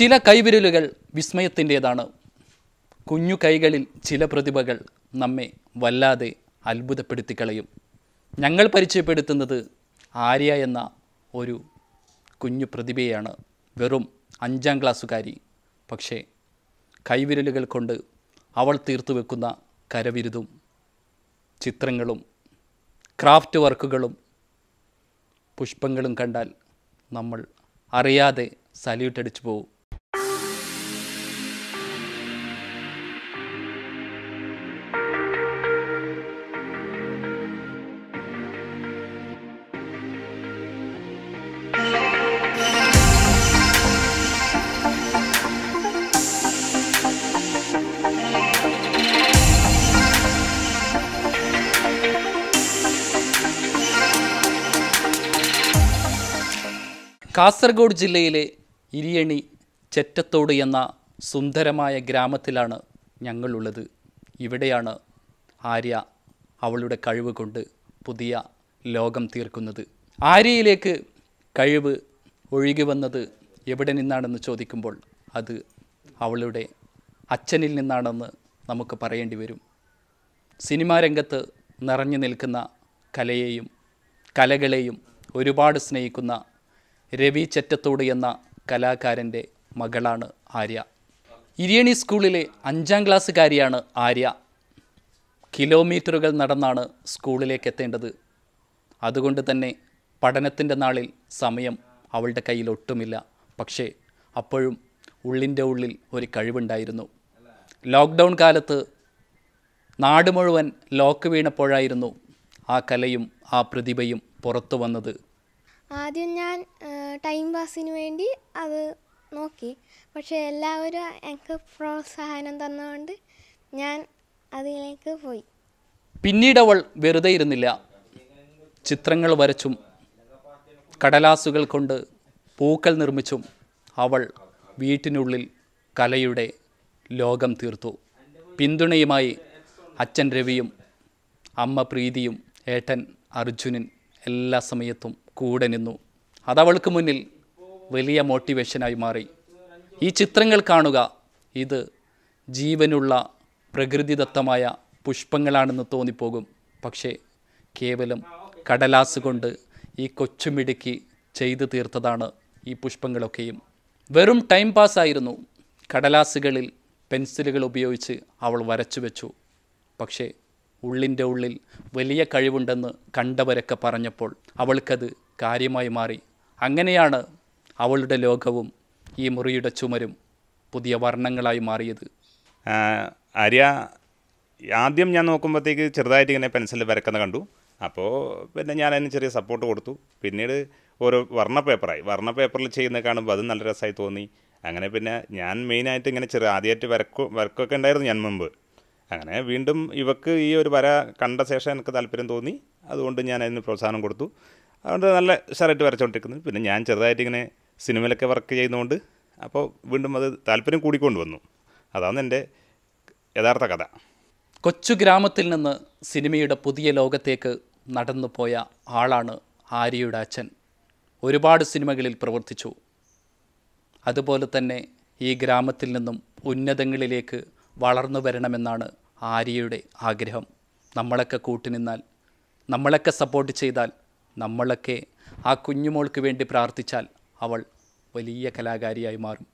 ചില കൈവിരലുകൾ വിസ്മയത്തിൻ്റെതാണ് കുഞ്ഞു കൈകളിൽ ചില പ്രതിഭകൾ നമ്മെ വല്ലാതെ അത്ഭുതപ്പെടുത്തി കളയും ഞങ്ങൾ പരിചയപ്പെടുത്തുന്നത് ആര്യ എന്ന ഒരു കുഞ്ഞു പ്രതിഭയാണ് വെറും അഞ്ചാം ക്ലാസ്സുകാരി പക്ഷേ കൈവിരലുകൾ കൊണ്ട് അവൾ തീർത്തു വെക്കുന്ന കരവിരുതും ചിത്രങ്ങളും ക്രാഫ്റ്റ് വർക്കുകളും പുഷ്പങ്ങളും കണ്ടാൽ നമ്മൾ അറിയാതെ സല്യൂട്ട് അടിച്ചു പോകും കാസർഗോഡ് ജില്ലയിലെ ഇരിയണി ചെറ്റത്തോട് എന്ന സുന്ദരമായ ഗ്രാമത്തിലാണ് ഞങ്ങളുള്ളത് ഇവിടെയാണ് ആര്യ അവളുടെ കഴിവ് കൊണ്ട് പുതിയ ലോകം തീർക്കുന്നത് ആര്യയിലേക്ക് കഴിവ് ഒഴുകി വന്നത് എവിടെ നിന്നാണെന്ന് ചോദിക്കുമ്പോൾ അത് അവളുടെ അച്ഛനിൽ നിന്നാണെന്ന് നമുക്ക് പറയേണ്ടി വരും സിനിമാ രംഗത്ത് നിറഞ്ഞു നിൽക്കുന്ന കലയെയും കലകളെയും ഒരുപാട് സ്നേഹിക്കുന്ന രവി ചെറ്റത്തോട് എന്ന കലാകാരൻ്റെ മകളാണ് ആര്യ ഇരിയണി സ്കൂളിലെ അഞ്ചാം ക്ലാസ്സുകാരിയാണ് ആര്യ കിലോമീറ്ററുകൾ നടന്നാണ് സ്കൂളിലേക്ക് എത്തേണ്ടത് അതുകൊണ്ട് തന്നെ പഠനത്തിൻ്റെ നാളിൽ സമയം അവളുടെ കയ്യിൽ ഒട്ടുമില്ല പക്ഷേ അപ്പോഴും ഉള്ളിൻ്റെ ഉള്ളിൽ ഒരു കഴിവുണ്ടായിരുന്നു ലോക്ക്ഡൗൺ കാലത്ത് നാട് മുഴുവൻ ലോക്ക് വീണപ്പോഴായിരുന്നു ആ കലയും ആ പ്രതിഭയും പുറത്തു വന്നത് ആദ്യം ഞാൻ ടൈം പാസിന് വേണ്ടി അത് നോക്കി പക്ഷേ എല്ലാവരും എനിക്ക് പ്രോത്സാഹനം തന്നുകൊണ്ട് ഞാൻ അതിലേക്ക് പോയി പിന്നീട് അവൾ വെറുതെ ഇരുന്നില്ല ചിത്രങ്ങൾ വരച്ചും കടലാസുകൾ കൊണ്ട് പൂക്കൾ നിർമ്മിച്ചും അവൾ വീട്ടിനുള്ളിൽ കലയുടെ ലോകം തീർത്തു പിന്തുണയുമായി അച്ഛൻ രവിയും അമ്മ പ്രീതിയും ഏട്ടൻ അർജുനൻ എല്ലാ സമയത്തും കൂടെ നിന്നു അതവൾക്ക് മുന്നിൽ വലിയ മോട്ടിവേഷനായി മാറി ഈ ചിത്രങ്ങൾ കാണുക ഇത് ജീവനുള്ള പ്രകൃതിദത്തമായ പുഷ്പങ്ങളാണെന്ന് തോന്നിപ്പോകും പക്ഷേ കേവലം കടലാസ് കൊണ്ട് ഈ കൊച്ചുമിടുക്കി ചെയ്തു തീർത്തതാണ് ഈ പുഷ്പങ്ങളൊക്കെയും വെറും ടൈം പാസ്സായിരുന്നു കടലാസുകളിൽ പെൻസിലുകൾ ഉപയോഗിച്ച് അവൾ വരച്ചു വെച്ചു പക്ഷേ ഉള്ളിൻ്റെ ഉള്ളിൽ വലിയ കഴിവുണ്ടെന്ന് കണ്ടവരൊക്കെ പറഞ്ഞപ്പോൾ അവൾക്കത് കാര്യമായി മാറി അങ്ങനെയാണ് അവളുടെ ലോകവും ഈ മുറിയുടെ ചുമരും പുതിയ വർണ്ണങ്ങളായി മാറിയത് ആര്യ ആദ്യം ഞാൻ നോക്കുമ്പോഴത്തേക്ക് ചെറുതായിട്ട് ഇങ്ങനെ പെൻസിൽ വരക്കുന്ന കണ്ടു അപ്പോൾ പിന്നെ ഞാൻ അതിന് ചെറിയ സപ്പോർട്ട് കൊടുത്തു പിന്നീട് ഓരോ വർണ്ണ പേപ്പറായി വർണ്ണ പേപ്പറിൽ ചെയ്യുന്ന കാണുമ്പോൾ അത് നല്ല രസമായി തോന്നി അങ്ങനെ പിന്നെ ഞാൻ മെയിനായിട്ട് ഇങ്ങനെ ചെറിയ ആദ്യമായിട്ട് വരക്കും വരക്കൊക്കെ ഉണ്ടായിരുന്നു ഞാൻ മുമ്പ് അങ്ങനെ വീണ്ടും ഇവക്ക് ഈ ഒരു വര കണ്ട ശേഷം എനിക്ക് താല്പര്യം തോന്നി അതുകൊണ്ട് ഞാൻ അതിന് പ്രോത്സാഹനം കൊടുത്തു അതുകൊണ്ട് നല്ല ഷറായിട്ട് വരച്ചുകൊണ്ടിരിക്കുന്നത് പിന്നെ ഞാൻ ചെറുതായിട്ട് ഇങ്ങനെ സിനിമയിലൊക്കെ വർക്ക് ചെയ്യുന്നതുകൊണ്ട് അപ്പോൾ വീണ്ടും അത് താല്പര്യം കൂടിക്കൊണ്ട് വന്നു അതാണ് എൻ്റെ യഥാർത്ഥ കഥ കൊച്ചു ഗ്രാമത്തിൽ നിന്ന് സിനിമയുടെ പുതിയ ലോകത്തേക്ക് നടന്നു പോയ ആളാണ് ആര്യയുടെ അച്ഛൻ ഒരുപാട് സിനിമകളിൽ പ്രവർത്തിച്ചു അതുപോലെ തന്നെ ഈ ഗ്രാമത്തിൽ നിന്നും ഉന്നതങ്ങളിലേക്ക് വളർന്നു വരണമെന്നാണ് ആര്യയുടെ ആഗ്രഹം നമ്മളൊക്കെ കൂട്ടുനിന്നാൽ നമ്മളൊക്കെ സപ്പോർട്ട് ചെയ്താൽ നമ്മളൊക്കെ ആ കുഞ്ഞുമോൾക്ക് വേണ്ടി പ്രാർത്ഥിച്ചാൽ അവൾ വലിയ കലാകാരിയായി മാറും